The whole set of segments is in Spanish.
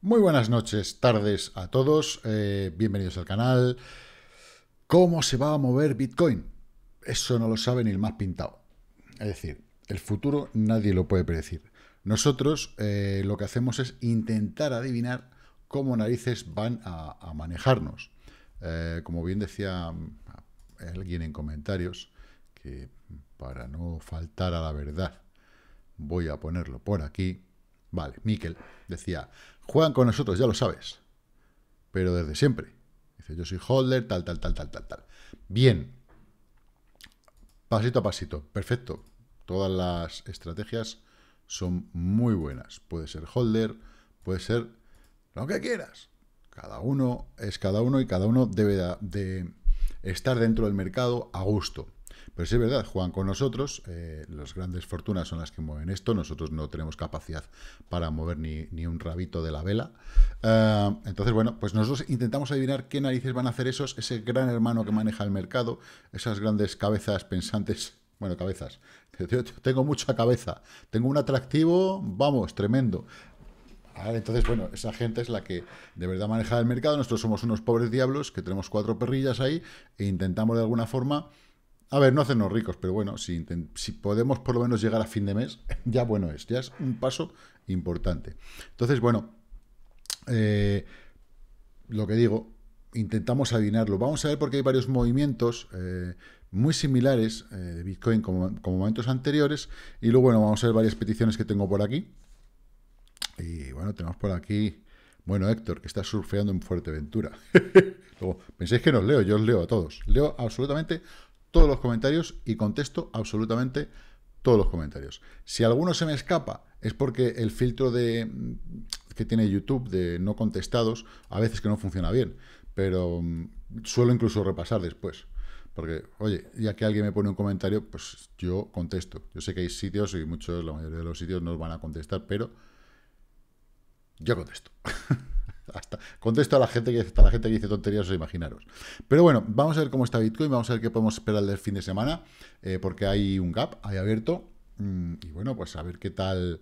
Muy buenas noches, tardes a todos, eh, bienvenidos al canal. ¿Cómo se va a mover Bitcoin? Eso no lo sabe ni el más pintado. Es decir, el futuro nadie lo puede predecir. Nosotros eh, lo que hacemos es intentar adivinar cómo narices van a, manejarnos. Eh, como bien decía mm, alguien en comentarios, que para no faltar a la verdad, voy a ponerlo por aquí. Vale, Miquel decía, juegan con nosotros, ya lo sabes, pero desde siempre. Dice, yo soy holder, tal, tal, tal, tal, tal, tal. Bien, pasito a pasito, perfecto. Todas las estrategias son muy buenas. Puede ser holder, puede ser lo que quieras. Cada uno es cada uno y cada uno debe de, estar dentro del mercado a gusto. Pero si es verdad, juegan con nosotros, eh, las grandes fortunas son las que mueven esto, nosotros no tenemos capacidad para mover ni, ni un rabito de la vela. Eh, entonces, bueno, pues nosotros intentamos adivinar qué narices van a hacer esos, ese gran hermano que maneja el mercado, esas grandes cabezas pensantes, bueno, cabezas, tengo mucha cabeza, tengo un atractivo, vamos, tremendo. Entonces, bueno, esa gente es la que de verdad maneja el mercado. Nosotros somos unos pobres diablos que tenemos cuatro perrillas ahí e intentamos de alguna forma... A ver, no hacernos ricos, pero bueno, si, podemos por lo menos llegar a fin de mes, ya bueno es, ya es un paso importante. Entonces, bueno, eh, lo que digo, intentamos adivinarlo. Vamos a ver porque hay varios movimientos eh, muy similares eh, de Bitcoin como, como momentos anteriores y luego, bueno, vamos a ver varias peticiones que tengo por aquí. Y bueno, tenemos por aquí... Bueno, Héctor, que está surfeando en Fuerteventura. Luego, pensáis que os leo, yo os leo a todos. Leo absolutamente todos los comentarios y contesto absolutamente todos los comentarios. Si alguno se me escapa, es porque el filtro de mm, que tiene YouTube de no contestados a veces que no funciona bien, pero mm, suelo incluso repasar después. Porque, oye, ya que alguien me pone un comentario, pues yo contesto. Yo sé que hay sitios y muchos, la mayoría de los sitios no van a contestar, pero yo contesto. Hasta, contesto a la gente que a la gente que dice tonterías, os imaginaros. Pero bueno, vamos a ver cómo está Bitcoin, vamos a ver qué podemos esperar del fin de semana, eh, porque hay un gap hay abierto. Mm, y bueno, pues a ver qué tal.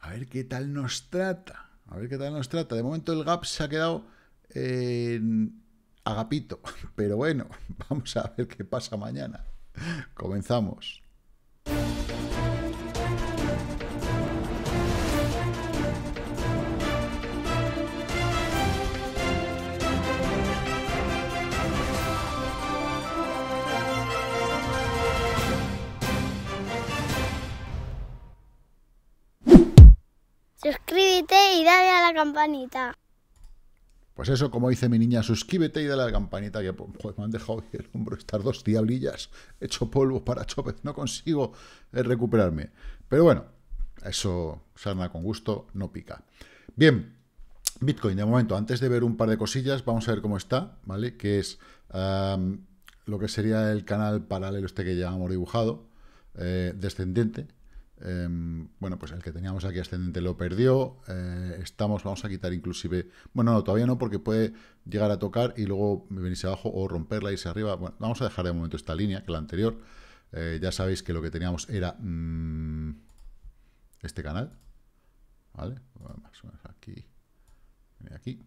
A ver qué tal nos trata. A ver qué tal nos trata. De momento el gap se ha quedado en agapito. Pero bueno, vamos a ver qué pasa mañana. Comenzamos. Suscríbete y dale a la campanita. Pues eso, como dice mi niña, suscríbete y dale a la campanita, que pues, pues, me han dejado el hombro estar dos diablillas, hecho polvo para chope, no consigo eh, recuperarme. Pero bueno, eso sarna con gusto, no pica. Bien, Bitcoin, de momento, antes de ver un par de cosillas, vamos a ver cómo está, ¿vale? Que es lo que sería el canal paralelo este que ya hemos dibujado, eh, descendente, Em, bueno, pues el que teníamos aquí ascendente lo perdió. Eh, estamos, vamos a quitar inclusive... Bueno, no, todavía no, porque puede llegar a tocar y luego venirse abajo o romperla, y irse arriba. Bueno, vamos a dejar de momento esta línea, que la anterior. Eh, ya sabéis que lo que teníamos era mm, este canal. ¿Vale? Más o menos aquí. Aquí.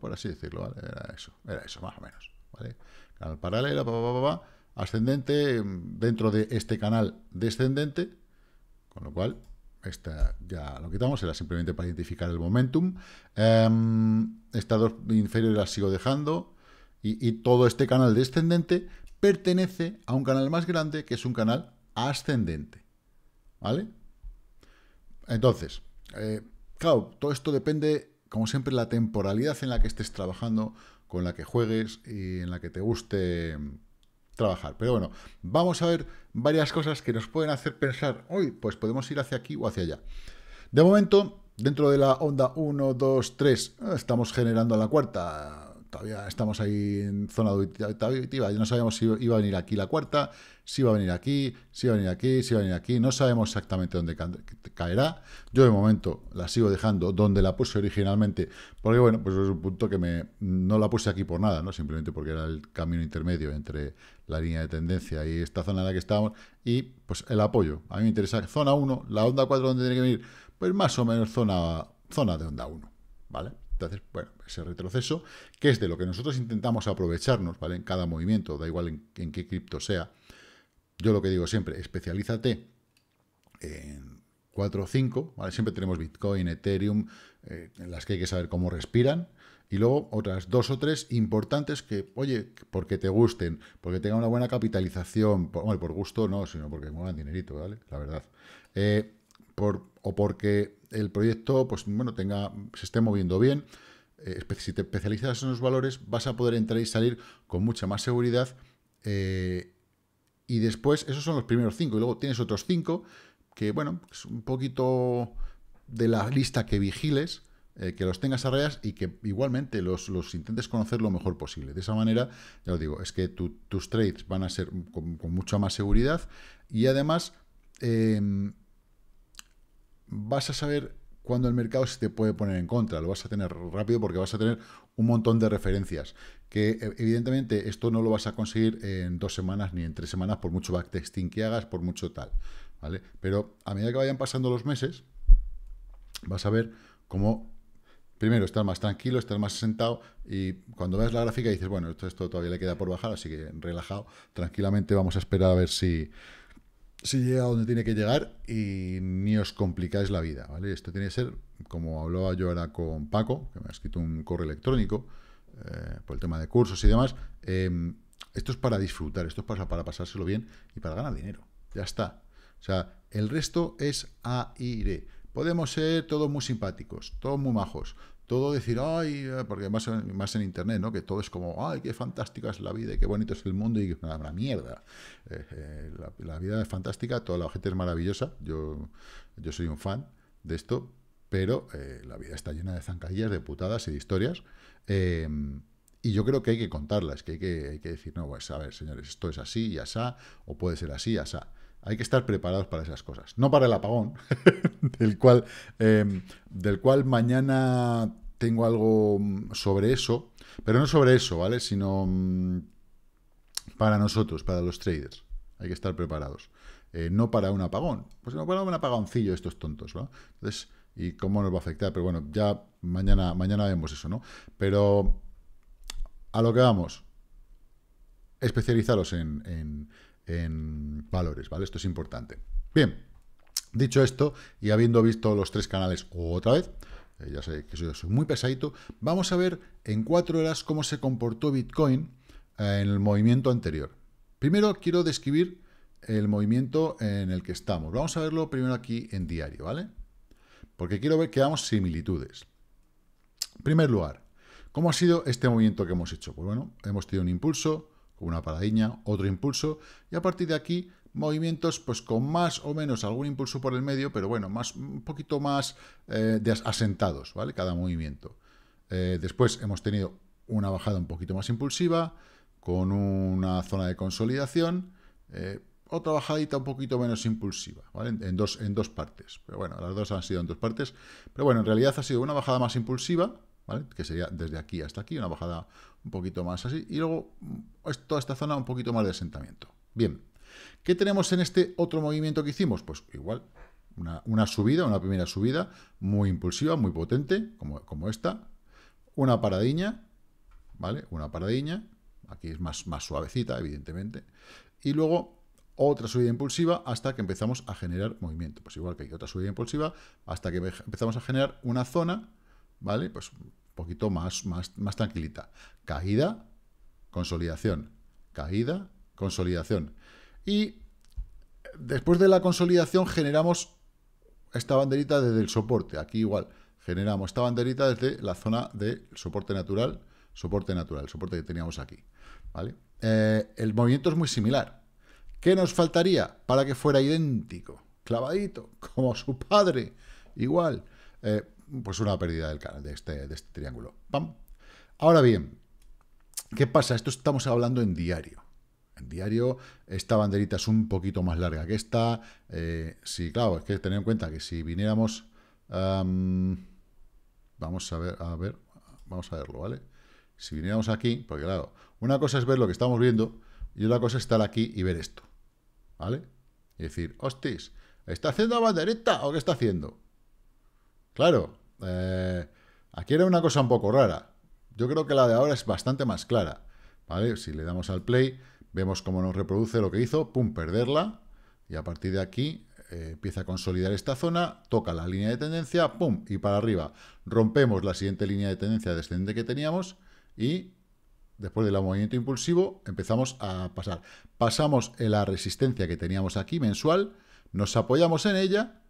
por así decirlo, ¿vale? Era eso, era eso, más o menos. ¿Vale? Canal paralelo, pa, pa, pa, pa ascendente, dentro de este canal descendente, con lo cual esta ya lo quitamos, era simplemente para identificar el momentum. Eh, dos inferior la sigo dejando y, todo este canal descendente pertenece a un canal más grande que es un canal ascendente. ¿Vale? Entonces, eh, claro, todo esto depende, como siempre, la temporalidad en la que estés trabajando, con la que juegues y en la que te guste trabajar. Pero bueno, vamos a ver varias cosas que nos pueden hacer pensar, hoy pues podemos ir hacia aquí o hacia allá. De momento, dentro de la onda 1, 2, 3, estamos generando la cuarta, todavía estamos ahí en zona auditiva, no sabemos si iba a venir aquí la cuarta, si iba a venir aquí, si iba a venir aquí, si iba a venir aquí, no sabemos exactamente dónde caerá. Yo de momento la sigo dejando donde la puse originalmente, porque bueno, pues es un punto que me, no la puse aquí por nada, ¿no? simplemente porque era el camino intermedio entre la línea de tendencia y esta zona en la que estábamos, y pues el apoyo. A mí me interesa zona 1, la onda 4 ¿dónde tiene que venir, pues más o menos zona, zona de onda 1, ¿vale? Entonces, bueno, ese retroceso, que es de lo que nosotros intentamos aprovecharnos, ¿vale? En cada movimiento, da igual en, qué cripto sea. Yo lo que digo siempre, especialízate en 4 o 5, ¿vale? Siempre tenemos Bitcoin, Ethereum, en eh, las que hay que saber cómo respiran. Y luego otras dos o tres importantes que, oye, porque te gusten, porque tengan una buena capitalización, por, bueno, por gusto no, sino porque muevan dinerito, ¿vale? La verdad. Eh, por, o porque el proyecto pues, bueno, tenga, se esté moviendo bien. Eh, si te especializas en los valores, vas a poder entrar y salir con mucha más seguridad. Eh, y después, esos son los primeros cinco. Y luego tienes otros cinco que, bueno, es un poquito de la lista que vigiles, eh, que los tengas a rayas y que igualmente los, intentes conocer lo mejor posible. De esa manera, ya os digo, es que tus trades van a ser con, con mucha más seguridad y además eh, vas a saber cuándo el mercado se te puede poner en contra. Lo vas a tener rápido porque vas a tener un montón de referencias. Que eh, evidentemente esto no lo vas a conseguir en dos semanas ni en tres semanas, por mucho backtesting que hagas, por mucho tal. ¿Vale? Pero a medida que vayan pasando los meses, vas a ver cómo. Primero, estar más tranquilo, estar más sentado y cuando veas la gráfica dices, bueno, esto, esto todavía le queda por bajar, así que relajado, tranquilamente vamos a esperar a ver si, si llega donde tiene que llegar y ni os complicáis la vida, ¿vale? Esto tiene que ser, como hablaba yo ahora con Paco, que me ha escrito un correo electrónico eh, por el tema de cursos y demás, em, esto es para disfrutar, esto es para, para pasárselo bien y para ganar dinero, ya está. O sea, el resto es aire. Podemos ser todos muy simpáticos, todos muy majos, todo decir, ay, eh", porque más, más en Internet, ¿no? Que todo es como, ay, qué fantástica es la vida y qué bonito es el mundo y una, una mierda. Eh, eh, la, vida es fantástica, toda la gente es maravillosa, yo, yo soy un fan de esto, pero la vida está llena de zancadillas, de putadas y de historias. Em, y yo creo que hay que contarlas, que hay que, decir, no, pues a ver, señores, esto es así y asá, o puede ser así y asá. Hay que estar preparados para esas cosas. No para el apagón, cual, em, del cual mañana tengo algo mm, sobre eso, pero no sobre eso, ¿vale? Sino mm, para nosotros, para los traders. Hay que estar preparados. Eh, no para un apagón. Pues no para un apagoncillo estos tontos, ¿no? Entonces, ¿y cómo nos va a afectar? Pero bueno, ya mañana, mañana vemos eso, ¿no? Pero a lo que vamos, especializaros en valores, ¿vale? Esto es importante. Bien, dicho esto, y habiendo visto los tres canales otra vez, eh, ya sabéis que soy, muy pesadito, vamos a ver en cuatro horas cómo se comportó Bitcoin eh, en el movimiento anterior. Primero quiero describir el movimiento en el que estamos. Vamos a verlo primero aquí en diario, ¿vale? Porque quiero ver que damos similitudes. En primer lugar, ¿cómo ha sido este movimiento que hemos hecho? Pues bueno, hemos tenido un impulso, una paradiña, otro impulso, y a partir de aquí movimientos pues con más o menos algún impulso por el medio, pero bueno, más, un poquito más eh, asentados, ¿vale? Cada movimiento. Eh, después hemos tenido una bajada un poquito más impulsiva, con una zona de consolidación, eh, otra bajadita un poquito menos impulsiva, ¿vale? En, dos, en dos partes. Pero bueno, las dos han sido en dos partes. Pero bueno, en realidad ha sido una bajada más impulsiva, ¿Vale? Que sería desde aquí hasta aquí, una bajada un poquito más así, y luego mm, toda esta zona un poquito más de asentamiento. Bien. ¿Qué tenemos en este otro movimiento que hicimos? Pues igual, una, subida, una primera subida, muy impulsiva, muy potente, como, esta. Una paradiña, ¿vale? Una paradiña, aquí es más, más suavecita, evidentemente. Y luego otra subida impulsiva hasta que empezamos a generar movimiento. Pues igual que hay otra subida impulsiva hasta que empezamos a generar una zona, ¿vale? Pues un poquito más, más, más tranquilita. Caída, consolidación. Caída, consolidación. Y después de la consolidación generamos esta banderita desde el soporte. Aquí igual generamos esta banderita desde la zona del soporte natural, soporte natural, soporte que teníamos aquí. ¿vale? Eh, el movimiento es muy similar. ¿Qué nos faltaría para que fuera idéntico? Clavadito, como su padre, igual. Eh, pues una pérdida del este, de este, triángulo. Ahora bien, ¿qué pasa? Esto estamos hablando en diario diario, esta banderita es un poquito más larga que esta, eh, sí, claro, es que tener en cuenta que si viniéramos, vamos a ver, a ver, vamos a verlo, ¿vale? Si viniéramos aquí, porque claro, una cosa es ver lo que estamos viendo y otra cosa es estar aquí y ver esto, ¿vale? Y decir, hostis, ¿está haciendo banderita o qué está haciendo? Claro, eh, aquí era una cosa un poco rara. Yo creo que la de ahora es bastante más clara. ¿vale? Si le damos al play, Vemos cómo nos reproduce lo que hizo, pum, perderla. Y a partir de aquí eh, empieza a consolidar esta zona, toca la línea de tendencia, pum, y para arriba. Rompemos la siguiente línea de tendencia descendente que teníamos y después del movimiento impulsivo empezamos a pasar. Pasamos en la resistencia que teníamos aquí mensual, nos apoyamos en ella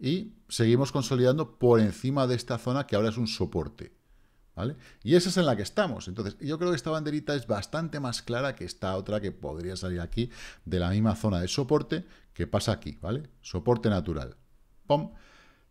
y seguimos consolidando por encima de esta zona que ahora es un soporte. ¿Vale? Y esa es en la que estamos. Entonces, yo creo que esta banderita es bastante más clara que esta otra que podría salir aquí de la misma zona de soporte que pasa aquí, ¿vale? Soporte natural. ¡Pum!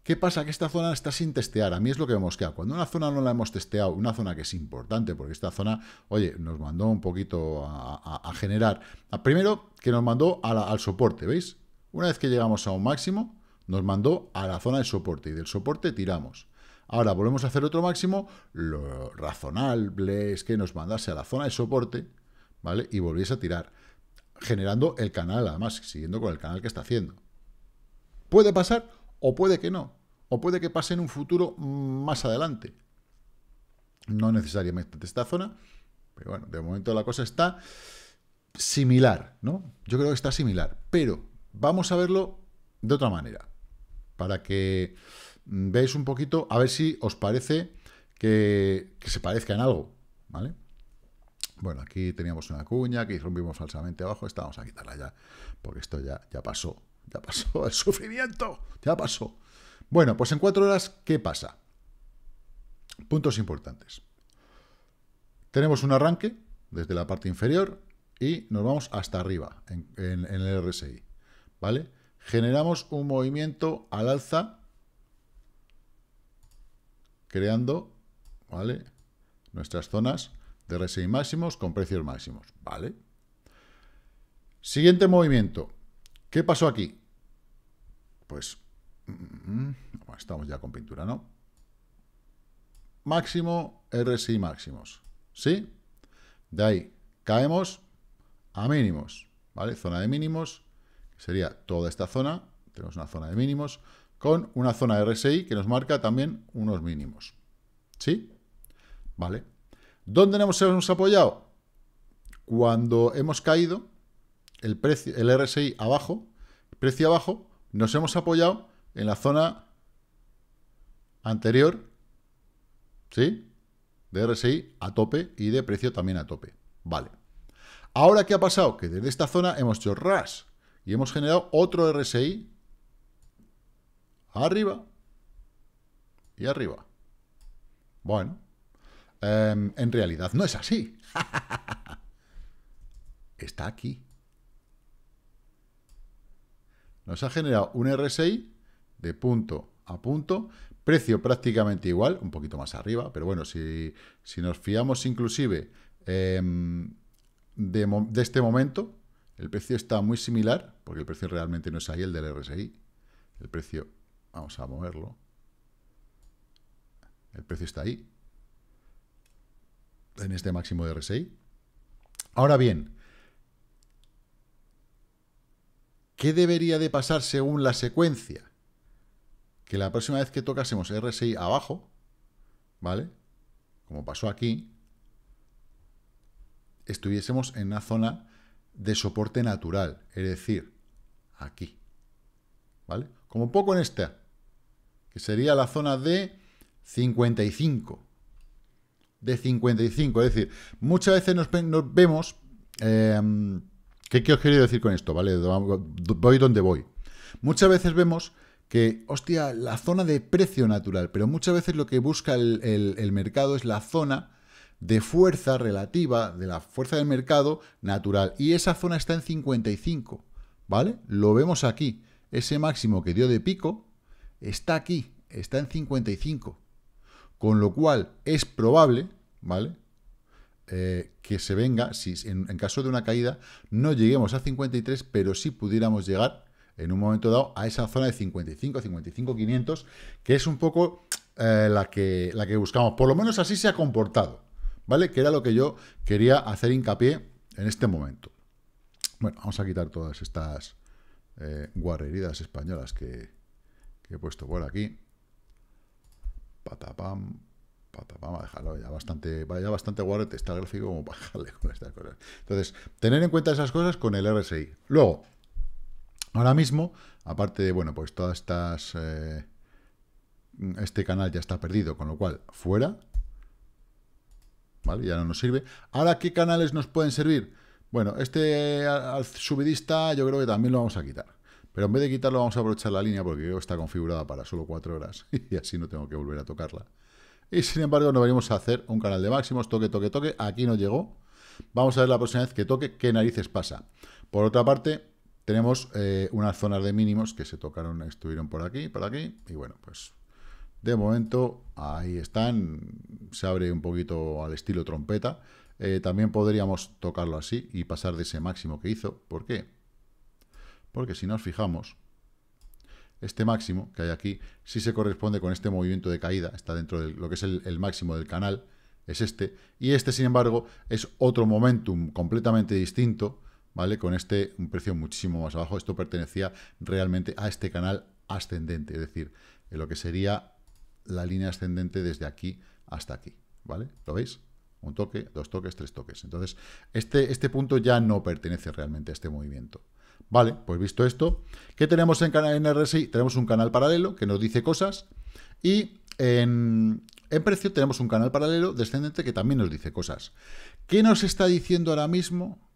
¿Qué pasa? Que esta zona está sin testear. A mí es lo que hemos quedado. Cuando una zona no la hemos testeado, una zona que es importante, porque esta zona, oye, nos mandó un poquito a, generar. Ah, primero, que nos mandó al soporte, ¿veis? Una vez que llegamos a un máximo, nos mandó a la zona de soporte y del soporte tiramos. Ahora volvemos a hacer otro máximo, lo razonable es que nos mandase a la zona de soporte, ¿vale? Y volviese a tirar, generando el canal, además, siguiendo con el canal que está haciendo. Puede pasar o puede que no, o puede que pase en un futuro más adelante. No necesariamente de esta zona, pero bueno, de momento la cosa está similar, ¿no? Yo creo que está similar, pero vamos a verlo de otra manera, para que Mm, veis un poquito, a ver si os parece que, se parezca en algo, ¿vale? Bueno, aquí teníamos una cuña que rompimos falsamente abajo. Esta vamos a quitarla ya, porque esto ya, ya pasó. Ya pasó el sufrimiento. Ya pasó. Bueno, pues en cuatro horas, ¿qué pasa? Puntos importantes. Tenemos un arranque desde la parte inferior y nos vamos hasta arriba en, en el RSI. ¿Vale? Generamos un movimiento al alza creando, ¿vale? Nuestras zonas de RSI máximos con precios máximos, ¿vale? Siguiente movimiento. ¿Qué pasó aquí? Pues, mm, estamos ya con pintura, ¿no? Máximo, RSI máximos, ¿sí? De ahí caemos a mínimos, ¿vale? Zona de mínimos, sería toda esta zona, tenemos una zona de mínimos, con una zona de RSI que nos marca también unos mínimos. ¿Sí? Vale. ¿Dónde nos hemos apoyado? Cuando hemos caído, el, precio, el RSI abajo, precio abajo, nos hemos apoyado en la zona anterior, ¿sí? De RSI a tope y de precio también a tope. Vale. Ahora, ¿qué ha pasado? Que desde esta zona hemos hecho RAS y hemos generado otro RSI Arriba y arriba. Bueno, em, en realidad no es así. Está aquí. Nos ha generado un RSI de punto a punto, precio prácticamente igual, un poquito más arriba, pero bueno, si, nos fiamos inclusive em, de, de este momento, el precio está muy similar, porque el precio realmente no es ahí el del RSI, el precio Vamos a moverlo. El precio está ahí. En este máximo de RSI. Ahora bien, ¿qué debería de pasar según la secuencia? Que la próxima vez que tocásemos RSI abajo, ¿vale? Como pasó aquí, estuviésemos en una zona de soporte natural, es decir, aquí. ¿Vale? como poco en esta, que sería la zona de 55. De 55, es decir, muchas veces nos, vemos... Em, ¿qué, os quería decir con esto? ¿Vale? Voy donde voy. Muchas veces vemos que, hostia, la zona de precio natural, pero muchas veces lo que busca el, mercado es la zona de fuerza relativa, de la fuerza del mercado natural. Y esa zona está en 55, ¿vale? Lo vemos aquí ese máximo que dio de pico está aquí, está en 55. Con lo cual es probable, ¿vale? Eh, que se venga, si en, caso de una caída, no lleguemos a 53, pero sí pudiéramos llegar en un momento dado a esa zona de 55, 55, 500, que es un poco eh, la, que, la que buscamos. Por lo menos así se ha comportado, ¿vale? Que era lo que yo quería hacer hincapié en este momento. Bueno, vamos a quitar todas estas eh, guarreridas españolas que, he puesto por aquí. Patapam, patapam, a dejarlo ya bastante, vaya bastante guarrete está el gráfico como para con estas cosas. Entonces, tener en cuenta esas cosas con el RSI. Luego, ahora mismo, aparte de, bueno, pues todas estas... Eh, este canal ya está perdido, con lo cual, fuera. ¿Vale? Ya no nos sirve. Ahora, ¿qué canales nos pueden servir? Bueno, este subidista yo creo que también lo vamos a quitar. Pero en vez de quitarlo vamos a aprovechar la línea porque está configurada para solo 4 horas y así no tengo que volver a tocarla. Y sin embargo nos venimos a hacer un canal de máximos, toque, toque, toque, aquí no llegó. Vamos a ver la próxima vez que toque qué narices pasa. Por otra parte, tenemos eh, unas zonas de mínimos que se tocaron, estuvieron por aquí, por aquí, y bueno, pues de momento ahí están, se abre un poquito al estilo trompeta, eh, también podríamos tocarlo así y pasar de ese máximo que hizo. ¿Por qué? Porque si nos fijamos, este máximo que hay aquí sí se corresponde con este movimiento de caída, está dentro de lo que es el, máximo del canal, es este, y este, sin embargo, es otro momentum completamente distinto, ¿vale? Con este un precio muchísimo más abajo, esto pertenecía realmente a este canal ascendente, es decir, lo que sería la línea ascendente desde aquí hasta aquí, ¿vale? ¿Lo veis? Un toque, dos toques, tres toques. Entonces, este, este punto ya no pertenece realmente a este movimiento. Vale, pues visto esto, ¿qué tenemos en, en RSI? Tenemos un canal paralelo que nos dice cosas y en, en precio tenemos un canal paralelo descendente que también nos dice cosas. ¿Qué nos está diciendo ahora mismo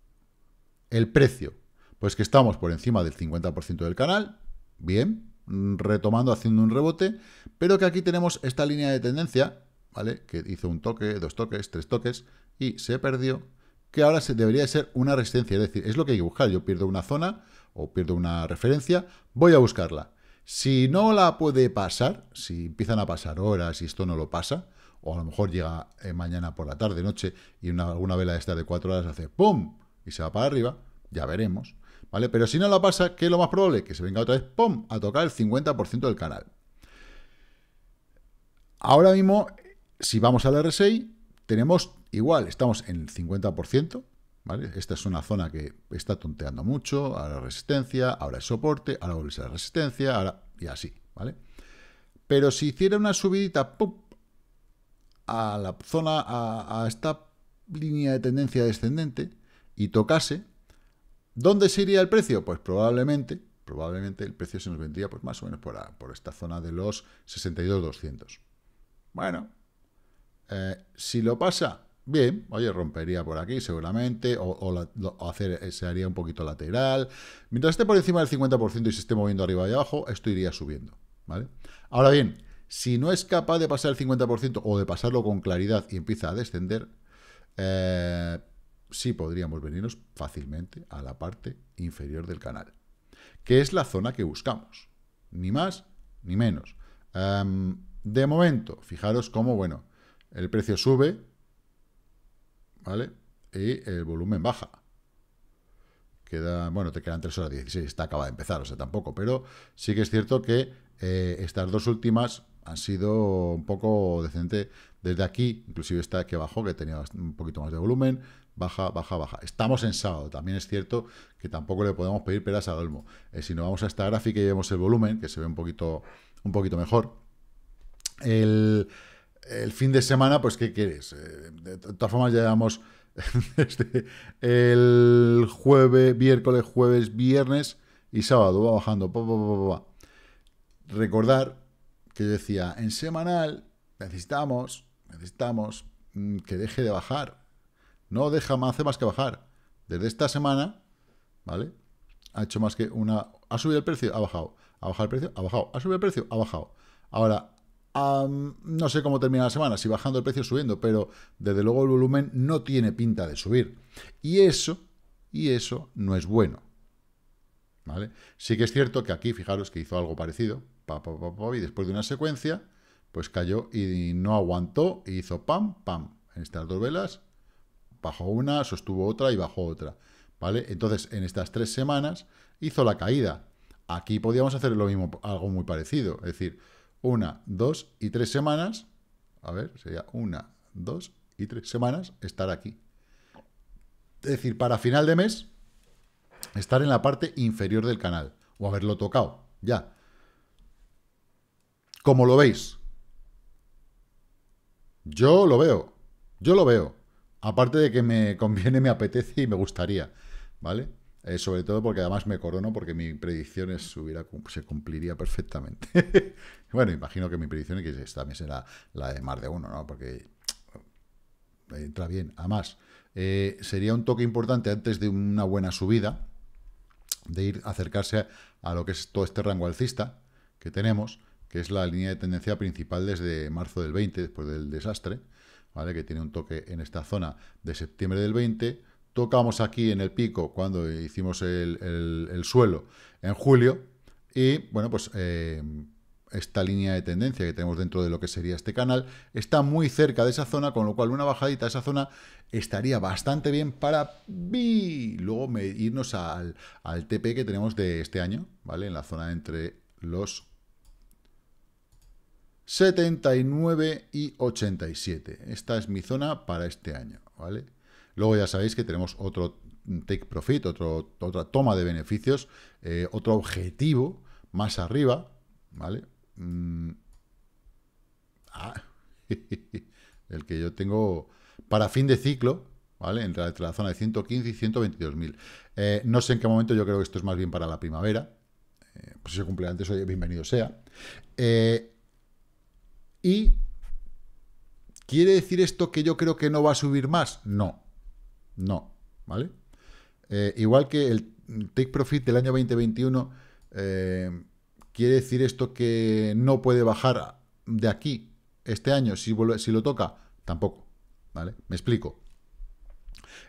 el precio? Pues que estamos por encima del 50% del canal, bien, retomando, haciendo un rebote, pero que aquí tenemos esta línea de tendencia ¿vale? Que hizo un toque, dos toques, tres toques y se perdió, que ahora se, debería ser una resistencia. Es decir, es lo que hay que buscar. Yo pierdo una zona o pierdo una referencia, voy a buscarla. Si no la puede pasar, si empiezan a pasar horas y esto no lo pasa, o a lo mejor llega eh, mañana por la tarde, noche, y una, vela de estas de cuatro horas hace ¡pum! y se va para arriba, ya veremos. ¿Vale? Pero si no la pasa, ¿qué es lo más probable? Que se venga otra vez, ¡pum!, a tocar el 50% del canal. Ahora mismo si vamos al RSI, tenemos igual, estamos en el 50%, ¿vale? Esta es una zona que está tonteando mucho, ahora resistencia, ahora es soporte, ahora vuelve a la resistencia, ahora y así, ¿vale? Pero si hiciera una subidita a la zona, a, esta línea de tendencia descendente y tocase, ¿dónde se iría el precio? Pues probablemente, probablemente el precio se nos vendría pues más o menos por, por esta zona de los 62.200. Bueno, eh, si lo pasa, bien, oye, rompería por aquí seguramente, o, hacer, eh, se haría un poquito lateral. Mientras esté por encima del 50% y se esté moviendo arriba y abajo, esto iría subiendo, ¿vale? Ahora bien, si no es capaz de pasar el 50% o de pasarlo con claridad y empieza a descender, eh, sí podríamos venirnos fácilmente a la parte inferior del canal, que es la zona que buscamos, ni más ni menos. Em, de momento, fijaros cómo, bueno, el precio sube, ¿vale? Y el volumen baja. Queda, bueno, te quedan 3 horas 16, está acaba de empezar, o sea, tampoco, pero sí que es cierto que eh, estas dos últimas han sido un poco decente desde aquí, inclusive esta que bajó, que tenía un poquito más de volumen, baja, baja, baja. Estamos en sábado, también es cierto que tampoco le podemos pedir peras a olmo. Eh, si nos vamos a esta gráfica y vemos el volumen, que se ve un poquito, un poquito mejor, el, el fin de semana, pues, ¿qué quieres? Eh, de todas formas, ya llevamos el jueves, miércoles, jueves, viernes y sábado, va bajando. Recordar que yo decía, en semanal necesitamos, necesitamos mm, que deje de bajar. No deja más, hace más que bajar. Desde esta semana, ¿vale? Ha hecho más que una... Ha subido el precio, ha bajado. Ha bajado el precio, ha bajado. Ha subido el precio, ha bajado. Ahora, no sé cómo termina la semana, si bajando el precio o subiendo, pero desde luego el volumen no tiene pinta de subir. Y eso, y eso no es bueno. ¿Vale? Sí que es cierto que aquí, fijaros que hizo algo parecido, y después de una secuencia, pues cayó y no aguantó, y hizo pam, pam, en estas dos velas, bajó una, sostuvo otra y bajó otra. ¿Vale? Entonces, en estas tres semanas hizo la caída. Aquí podíamos hacer lo mismo, algo muy parecido. Es decir, una, dos y tres semanas, a ver, sería una, dos y tres semanas estar aquí. Es decir, para final de mes, estar en la parte inferior del canal, o haberlo tocado, ya. Como lo veis, yo lo veo, yo lo veo. Aparte de que me conviene, me apetece y me gustaría, ¿vale? Eh, sobre todo porque además me corono porque mi predicción es, se cumpliría perfectamente. bueno, imagino que mi predicción es que también será la de más de uno, ¿no? Porque eh, entra bien. Además, más. Eh, sería un toque importante antes de una buena subida, de ir acercarse a lo que es todo este rango alcista que tenemos, que es la línea de tendencia principal desde marzo del 20, después del desastre, ¿vale? que tiene un toque en esta zona de septiembre del 20, tocamos aquí en el pico cuando hicimos el, suelo en julio y bueno, pues eh, esta línea de tendencia que tenemos dentro de lo que sería este canal está muy cerca de esa zona, con lo cual una bajadita a esa zona estaría bastante bien para luego medirnos al, al TP que tenemos de este año, ¿vale? En la zona entre los 79 y 87. Esta es mi zona para este año, ¿vale? Luego ya sabéis que tenemos otro take profit, otra toma de beneficios, eh, otro objetivo más arriba, ¿vale? Mm. Ah, el que yo tengo para fin de ciclo, ¿vale? Entre, la zona de 115 y 122.000 eh, no sé en qué momento, yo creo que esto es más bien para la primavera. Eh, pues si se cumple antes, oye, bienvenido sea. ¿Y quiere decir esto que yo creo que no va a subir más? No. No, ¿vale? Eh, igual que el Take Profit del año 2021, eh, ¿quiere decir esto que no puede bajar de aquí este año si, si lo toca? Tampoco, ¿vale? Me explico.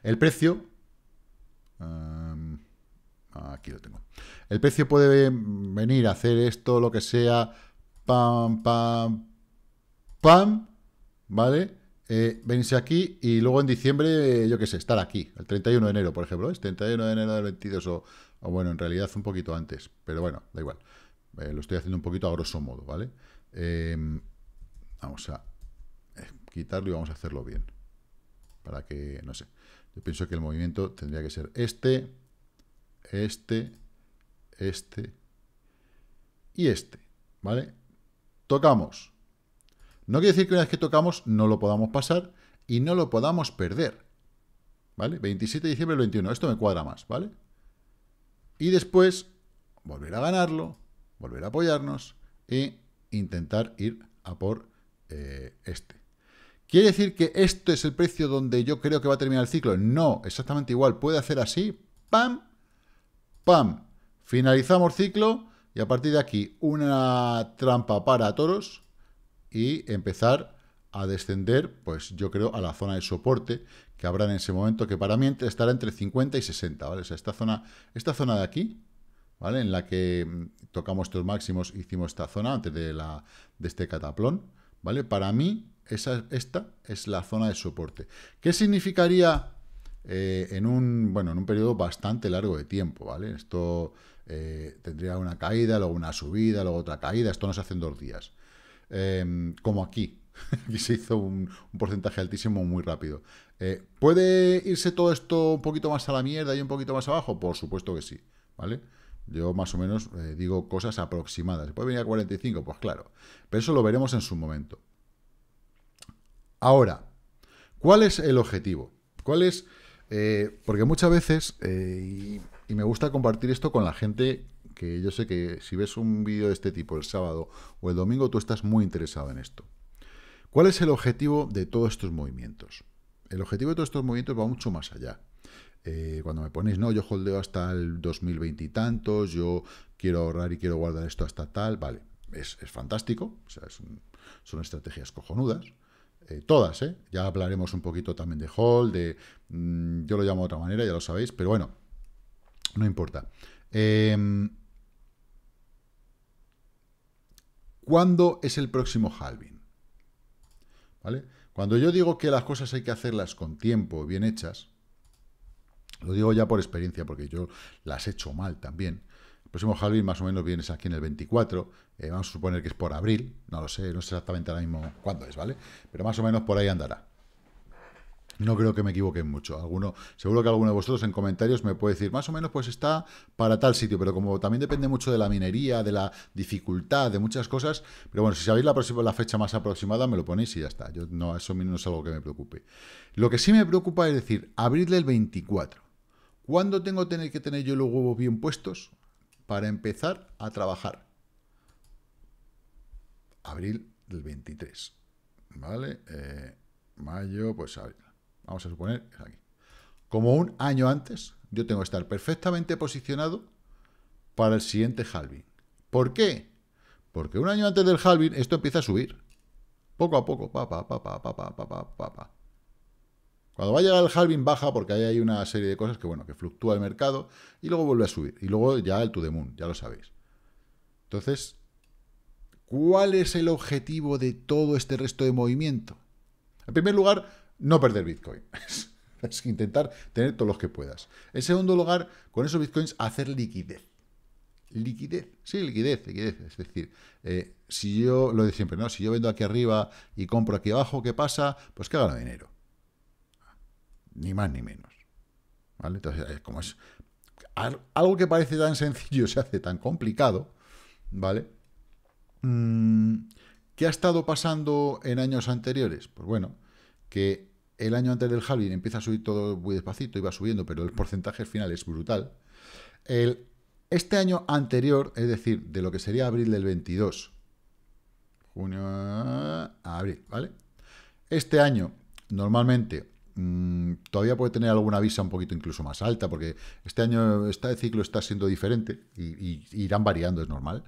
El precio... Em, aquí lo tengo. El precio puede venir a hacer esto, lo que sea, pam, pam, pam, ¿vale? eh, venirse aquí y luego en diciembre, eh, yo qué sé, estar aquí, el 31 de enero, por ejemplo, es ¿eh? 31 de enero del 22 o, bueno, en realidad un poquito antes, pero bueno, da igual. Eh, lo estoy haciendo un poquito a grosso modo, ¿vale? vamos a quitarlo y vamos a hacerlo bien. Para que, no sé, yo pienso que el movimiento tendría que ser este, este, este y este, ¿vale? Tocamos. No quiere decir que una vez que tocamos no lo podamos pasar y no lo podamos perder. ¿Vale? 27 de diciembre del 21. Esto me cuadra más, ¿vale? Y después volver a ganarlo, volver a apoyarnos e intentar ir a por eh, este. ¿Quiere decir que esto es el precio donde yo creo que va a terminar el ciclo? No, exactamente igual. Puede hacer así, pam, pam. Finalizamos ciclo y a partir de aquí una trampa para toros y empezar a descender, pues yo creo, a la zona de soporte que habrá en ese momento, que para mí estará entre 50 y 60, ¿vale? O sea, esta zona, esta zona de aquí, ¿vale? En la que mm, tocamos estos máximos, hicimos esta zona antes de, la, de este cataplón, ¿vale? Para mí, esa, esta es la zona de soporte. ¿Qué significaría eh, en, un, bueno, en un periodo bastante largo de tiempo, ¿vale? Esto eh, tendría una caída, luego una subida, luego otra caída, esto no se hace en dos días. Em, como aquí. y se hizo un, porcentaje altísimo muy rápido. Eh, ¿Puede irse todo esto un poquito más a la mierda y un poquito más abajo? Por supuesto que sí, ¿vale? Yo más o menos eh, digo cosas aproximadas. ¿Puede venir a 45? Pues claro. Pero eso lo veremos en su momento. Ahora, ¿cuál es el objetivo? ¿Cuál es...? Eh, porque muchas veces, y, y me gusta compartir esto con la gente que yo sé que si ves un vídeo de este tipo el sábado o el domingo, tú estás muy interesado en esto. ¿Cuál es el objetivo de todos estos movimientos? El objetivo de todos estos movimientos va mucho más allá. Eh, cuando me ponéis, no, yo holdeo hasta el 2020 y tantos, yo quiero ahorrar y quiero guardar esto hasta tal, vale, es, fantástico, son estrategias cojonudas, eh, todas, ¿eh? ya hablaremos un poquito también de hold, de, mm, yo lo llamo de otra manera, ya lo sabéis, pero bueno, no importa. Em, ¿Cuándo es el próximo halving? ¿Vale? Cuando yo digo que las cosas hay que hacerlas con tiempo, bien hechas, lo digo ya por experiencia, porque yo las he hecho mal también. El próximo halving más o menos viene aquí en el 24, eh, vamos a suponer que es por abril, no lo sé, no sé exactamente ahora mismo cuándo es, ¿vale? Pero más o menos por ahí andará. No creo que me equivoquen mucho. Alguno, seguro que alguno de vosotros en comentarios me puede decir, más o menos, pues está para tal sitio, pero como también depende mucho de la minería, de la dificultad, de muchas cosas, pero bueno, si sabéis la, fecha más aproximada, me lo ponéis y ya está. Yo, no, eso no es algo que me preocupe. Lo que sí me preocupa es decir, abril el 24. ¿Cuándo tengo tener que tener yo los huevos bien puestos para empezar a trabajar? Abril del 23. ¿Vale? Eh, mayo, pues abril vamos a suponer, es aquí. Como un año antes, yo tengo que estar perfectamente posicionado para el siguiente halving. ¿Por qué? Porque un año antes del halving esto empieza a subir. Poco a poco, pa, pa, pa, pa, pa, pa, pa, pa, Cuando va a llegar el halving baja porque ahí hay una serie de cosas que, bueno, que fluctúa el mercado y luego vuelve a subir. Y luego ya el to the moon, ya lo sabéis. Entonces, ¿cuál es el objetivo de todo este resto de movimiento? En primer lugar, no perder Bitcoin. es intentar tener todos los que puedas. En segundo lugar, con esos Bitcoins, hacer liquidez. Liquidez, sí, liquidez, liquidez. Es decir, eh, si yo, lo de siempre, ¿no? Si yo vendo aquí arriba y compro aquí abajo, ¿qué pasa? Pues que gano dinero. Ni más ni menos. ¿Vale? Entonces, eh, como es algo que parece tan sencillo se hace tan complicado, ¿vale? Mm, ¿Qué ha estado pasando en años anteriores? Pues bueno, que el año antes del Halloween empieza a subir todo muy despacito, y va subiendo, pero el porcentaje final es brutal. El, este año anterior, es decir, de lo que sería abril del 22, junio a abril, ¿vale? Este año, normalmente, mm, todavía puede tener alguna visa un poquito incluso más alta, porque este año este ciclo está siendo diferente y, irán variando, es normal.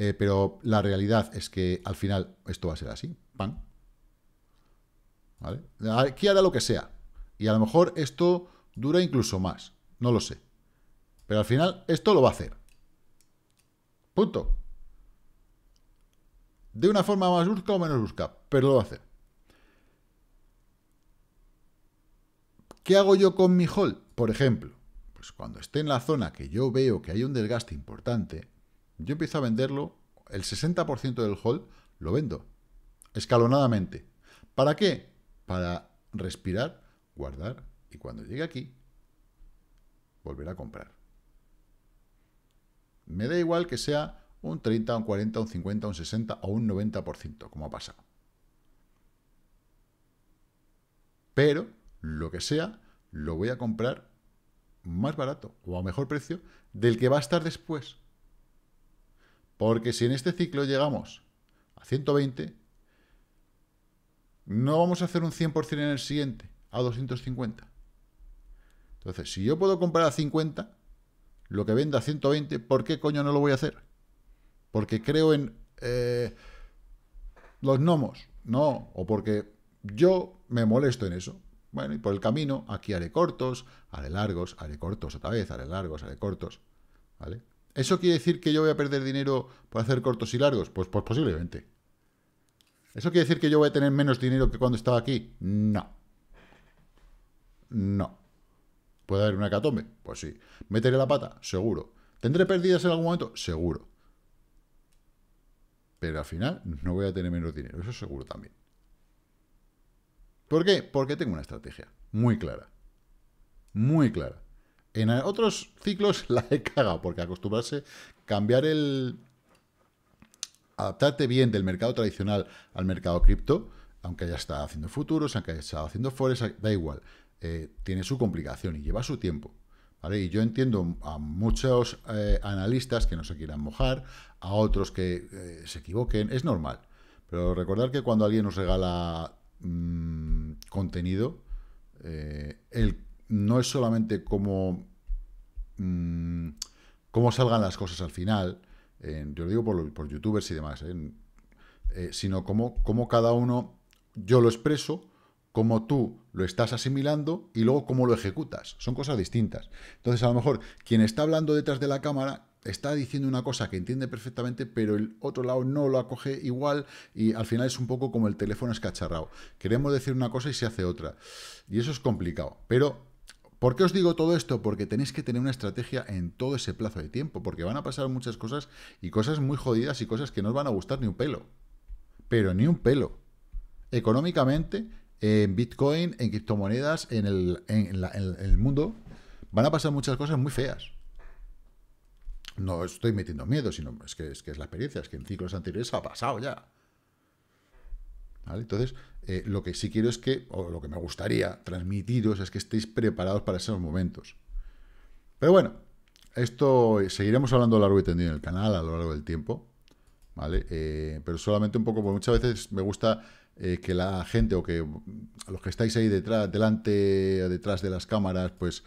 Eh, pero la realidad es que al final esto va a ser así, ¡pam!, ¿vale? Aquí hará lo que sea. Y a lo mejor esto dura incluso más. No lo sé. Pero al final esto lo va a hacer. Punto. De una forma más brusca o menos brusca, pero lo va a hacer. ¿Qué hago yo con mi hold? Por ejemplo, pues cuando esté en la zona que yo veo que hay un desgaste importante, yo empiezo a venderlo, el 60% del hold lo vendo, escalonadamente. ¿Para qué? para respirar, guardar y cuando llegue aquí, volver a comprar. Me da igual que sea un 30, un 40, un 50, un 60 o un 90%, como ha pasado. Pero, lo que sea, lo voy a comprar más barato o a mejor precio del que va a estar después. Porque si en este ciclo llegamos a 120, no vamos a hacer un 100% en el siguiente, a 250. Entonces, si yo puedo comprar a 50, lo que venda a 120, ¿por qué coño no lo voy a hacer? Porque creo en eh, los gnomos, no, o porque yo me molesto en eso. Bueno, y por el camino, aquí haré cortos, haré largos, haré cortos otra vez, haré largos, haré cortos, ¿vale? ¿Eso quiere decir que yo voy a perder dinero por hacer cortos y largos? Pues, pues posiblemente, ¿Eso quiere decir que yo voy a tener menos dinero que cuando estaba aquí? No. No. ¿Puede haber una hecatombe? Pues sí. ¿Meteré la pata? Seguro. ¿Tendré pérdidas en algún momento? Seguro. Pero al final no voy a tener menos dinero. Eso seguro también. ¿Por qué? Porque tengo una estrategia muy clara. Muy clara. En otros ciclos la he cagado, porque acostumbrarse, cambiar el, adaptarte bien del mercado tradicional al mercado cripto, aunque haya estado haciendo futuros, aunque haya estado haciendo forex, da igual. Eh, tiene su complicación y lleva su tiempo. Y yo entiendo a muchos eh, analistas que no se quieran mojar, a otros que eh, se equivoquen, es normal. Pero recordar que cuando alguien nos regala mm, contenido, no es solamente mm, cómo salgan las cosas al final, yo lo digo por, youtubers y demás, eh, sino como cada uno, yo lo expreso, como tú lo estás asimilando y luego cómo lo ejecutas. Son cosas distintas. Entonces, a lo mejor quien está hablando detrás de la cámara está diciendo una cosa que entiende perfectamente, pero el otro lado no lo acoge igual y al final es un poco como el teléfono escacharrado. Queremos decir una cosa y se hace otra. Y eso es complicado. Pero ¿Por qué os digo todo esto? Porque tenéis que tener una estrategia en todo ese plazo de tiempo, porque van a pasar muchas cosas y cosas muy jodidas y cosas que no os van a gustar ni un pelo. Pero ni un pelo. Económicamente, en Bitcoin, en criptomonedas, en el, mundo, van a pasar muchas cosas muy feas. No estoy metiendo miedo, sino es que es la experiencia, es que en ciclos anteriores ha pasado ya. Entonces, eh, lo que sí quiero es que, o lo que me gustaría transmitiros, es que estéis preparados para esos momentos. Pero bueno, esto seguiremos hablando largo y tendido en el canal, a lo largo del tiempo, ¿vale? Eh, pero solamente un poco, porque muchas veces me gusta eh, que la gente o que los que estáis ahí detrás, delante, detrás de las cámaras, pues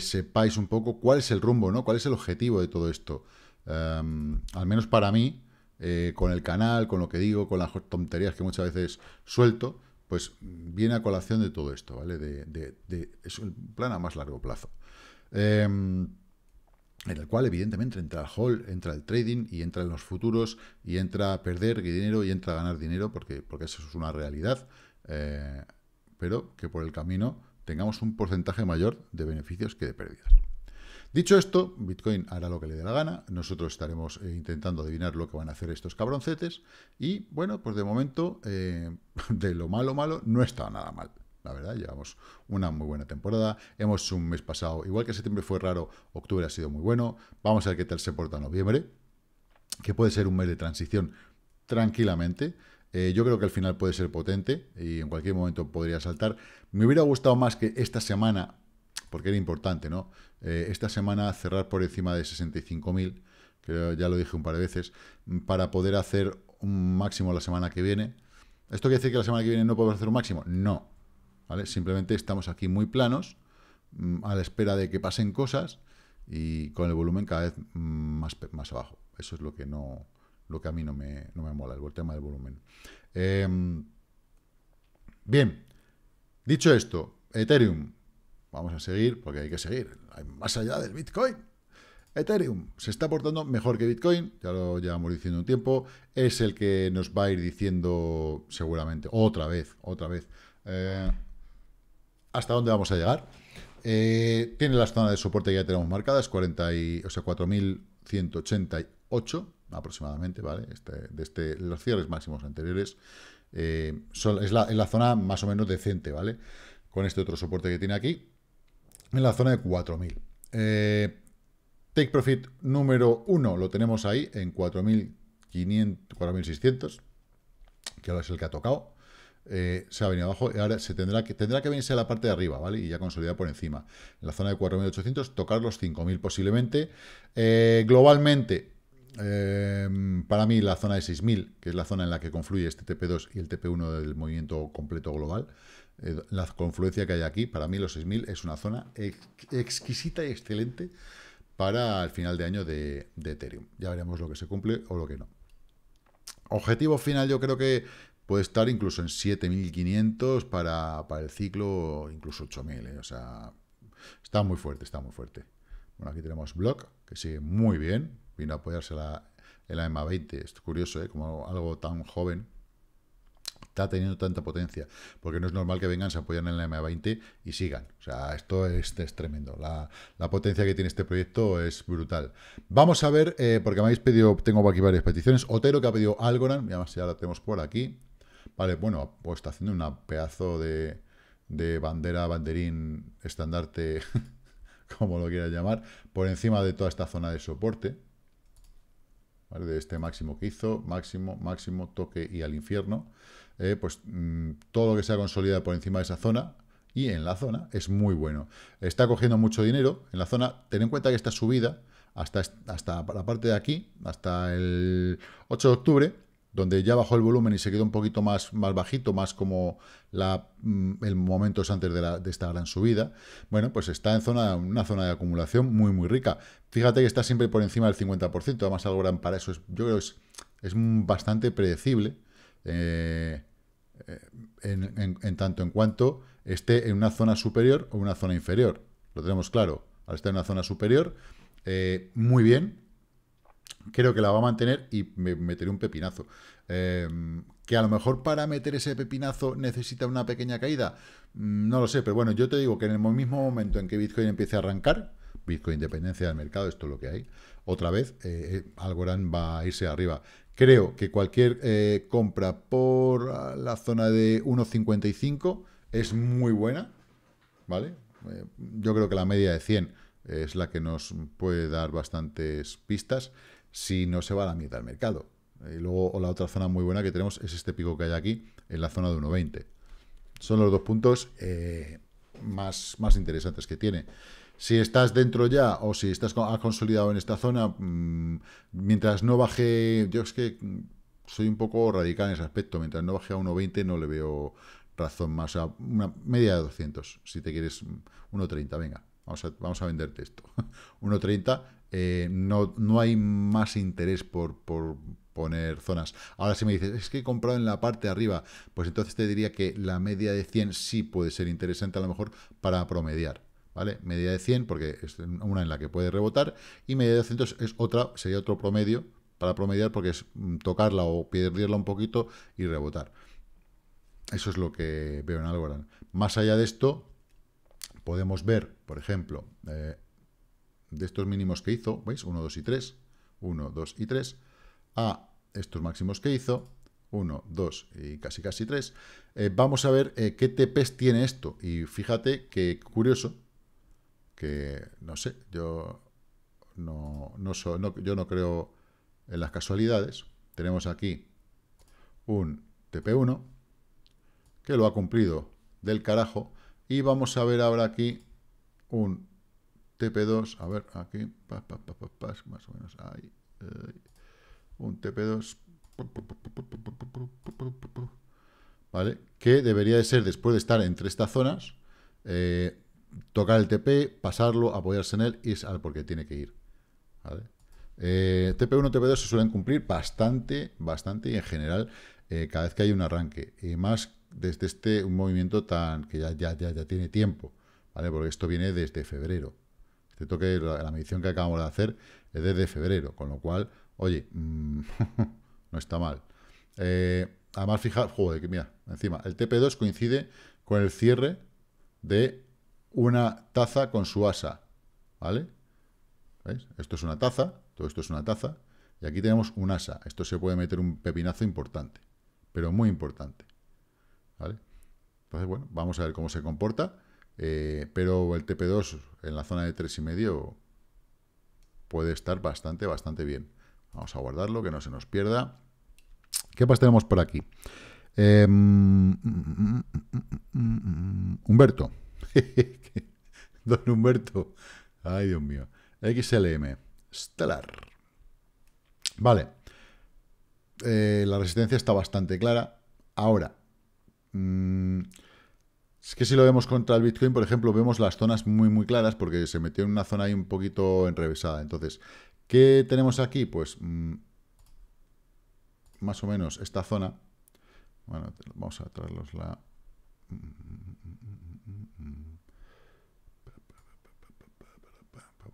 sepáis un poco cuál es el rumbo, ¿no? Cuál es el objetivo de todo esto. Em, al menos para mí, eh, con el canal, con lo que digo, con las tonterías que muchas veces suelto, pues viene a colación de todo esto, ¿vale? De, es un plan a más largo plazo. Em, en el cual, evidentemente, entra el hall, entra el trading y entra en los futuros y entra a perder dinero y entra a ganar dinero, porque, porque eso es una realidad. Eh, pero que por el camino tengamos un porcentaje mayor de beneficios que de pérdidas. Dicho esto, Bitcoin hará lo que le dé la gana, nosotros estaremos eh, intentando adivinar lo que van a hacer estos cabroncetes y bueno, pues de momento, eh, de lo malo malo, no está nada mal. La verdad, llevamos una muy buena temporada. Hemos un mes pasado, igual que septiembre fue raro, octubre ha sido muy bueno. Vamos a ver qué tal se porta noviembre, que puede ser un mes de transición tranquilamente. Eh, yo creo que al final puede ser potente y en cualquier momento podría saltar. Me hubiera gustado más que esta semana, porque era importante, ¿no? Eh, esta semana cerrar por encima de 65.000, que ya lo dije un par de veces, mm, para poder hacer un máximo la semana que viene. ¿Esto quiere decir que la semana que viene no podemos hacer un máximo? No. Simplemente estamos aquí muy planos, mm, a la espera de que pasen cosas y con el volumen cada vez mm, más, más abajo. Eso es lo que no lo que a mí no me, mola, el tema del volumen. Em, bien, dicho esto, Ethereum, Vamos a seguir porque hay que seguir. Más allá del Bitcoin. Ethereum se está portando mejor que Bitcoin, ya lo llevamos diciendo un tiempo, es el que nos va a ir diciendo seguramente otra vez, otra vez, eh, hasta dónde vamos a llegar. Eh, tiene la zona de soporte que ya tenemos marcadas, 40 o sea, 4.188 aproximadamente, ¿vale? Este, este, los cierres máximos anteriores. Eh, es, la, es la zona más o menos decente, ¿vale? Con este otro soporte que tiene aquí, en la zona de 4.000. Eh, take Profit número 1 lo tenemos ahí en 4.600, que ahora es el que ha tocado. Eh, se ha venido abajo y ahora se tendrá que, tendrá que venirse a la parte de arriba, ¿vale? Y ya consolidar por encima. En la zona de 4.800, tocar los 5.000 posiblemente. Eh, globalmente, para mí la zona de 6.000, que es la zona en la que confluye este TP2 y el TP1 del movimiento completo global, eh, la confluencia que hay aquí, para mí los 6.000 es una zona exquisita y excelente para el final de año de, Ethereum. Ya veremos lo que se cumple o lo que no. Objetivo final yo creo que puede estar incluso en 7.500 para, el ciclo, incluso 8.000. Eh, o sea, está muy fuerte, está muy fuerte. Bueno, aquí tenemos Block, que sigue muy bien. Vino a apoyarse la, en la EMA 20. Es curioso, eh, como algo tan joven está teniendo tanta potencia, porque no es normal que vengan, se apoyen en la M20 y sigan. O sea, esto es, tremendo. La, potencia que tiene este proyecto es brutal. Vamos a ver, eh, porque me habéis pedido, tengo aquí varias peticiones. Otero que ha pedido Algorand, ya la tenemos por aquí. Vale, bueno, pues está haciendo una pedazo de, bandera, banderín, estandarte, como lo quieras llamar, por encima de toda esta zona de soporte. ¿vale? De este máximo que hizo, máximo, máximo, toque y al infierno. Eh, pues mm, todo lo que sea consolidado por encima de esa zona y en la zona es muy bueno. Está cogiendo mucho dinero en la zona. Ten en cuenta que esta subida hasta, hasta la parte de aquí, hasta el 8 de octubre, donde ya bajó el volumen y se quedó un poquito más, más bajito, más como la, mm, el momento antes de, la, de, esta gran subida, bueno, pues está en zona, una zona de acumulación muy, muy rica. Fíjate que está siempre por encima del 50%, además algo gran para eso, yo creo es, es bastante predecible, eh, eh, en, tanto en cuanto esté en una zona superior o una zona inferior. Lo tenemos claro. Al estar en una zona superior, eh, muy bien. Creo que la va a mantener y me meteré un pepinazo. Em, que a lo mejor para meter ese pepinazo necesita una pequeña caída. Mm, no lo sé, pero bueno, yo te digo que en el mismo momento en que Bitcoin empiece a arrancar, Bitcoin independencia del mercado, esto es lo que hay otra vez eh, eh, Algorand va a irse arriba. Creo que cualquier eh, compra por ah, la zona de 1.55 es muy buena, ¿vale? yo creo que la media de 100 es la que nos puede dar bastantes pistas si no se va a la mitad del mercado. Y luego la otra zona muy buena que tenemos es este pico que hay aquí, en la zona de 1.20. Son los dos puntos más, más interesantes que tiene. Si estás dentro ya o si estás ha consolidado en esta zona, mm, mientras no baje, yo es que mm, soy un poco radical en ese aspecto, mientras no baje a 1.20 no le veo razón más, o sea, una media de 200, si te quieres 1.30, mm, venga, vamos a, venderte esto. 1.30, eh, no, no hay más interés por, por poner zonas. Ahora si me dices, es que he comprado en la parte de arriba, pues entonces te diría que la media de 100 sí puede ser interesante a lo mejor para promediar. ¿vale? Media de 100, porque es una en la que puede rebotar, y media de 200 es otra, sería otro promedio para promediar, porque es mm, tocarla o perderla un poquito y rebotar. Eso es lo que veo en Algorand. Más allá de esto, podemos ver, por ejemplo, eh, de estos mínimos que hizo, ¿veis? 1, 2 y 3, 1, 2 y 3, a estos máximos que hizo, 1, 2 y casi casi 3, eh, vamos a ver eh, qué TPs tiene esto. Y fíjate que curioso, que no sé, yo no, no, yo no creo en las casualidades. Tenemos aquí un TP1 que lo ha cumplido del carajo y vamos a ver ahora aquí un TP2, a ver, aquí, más o menos, ahí, un TP2, ¿vale? Que debería de ser, después de estar entre estas zonas, eh, tocar el TP, pasarlo, apoyarse en él, y es al porque tiene que ir. TP1, eh, TP2 se suelen cumplir bastante, bastante y en general eh, cada vez que hay un arranque. Y más desde este un movimiento tan que ya, ya, ya, tiene tiempo, ¿vale? Porque esto viene desde febrero. Este toque, la, medición que acabamos de hacer es desde febrero, con lo cual, oye, mm, no está mal. Eh, además, fija, joder, que mira, encima, el TP2 coincide con el cierre de una taza con su asa, ¿vale? Esto es una taza, todo esto es una taza, y aquí tenemos un asa. Esto se puede meter un pepinazo importante, pero muy importante, ¿vale? Entonces, bueno, vamos a ver cómo se comporta, pero el TP2 en la zona de 3,5 puede estar bastante, bastante bien. Vamos a guardarlo, que no se nos pierda. ¿Qué más tenemos por aquí? Humberto. Don Humberto. Ay, Dios mío. XLM. Stellar. Vale. Eh, la resistencia está bastante clara. Ahora, mm, es que si lo vemos contra el Bitcoin, por ejemplo, vemos las zonas muy, muy claras porque se metió en una zona ahí un poquito enrevesada. Entonces, ¿qué tenemos aquí? Pues mm, más o menos esta zona. Bueno, vamos a traerlos la... Mm,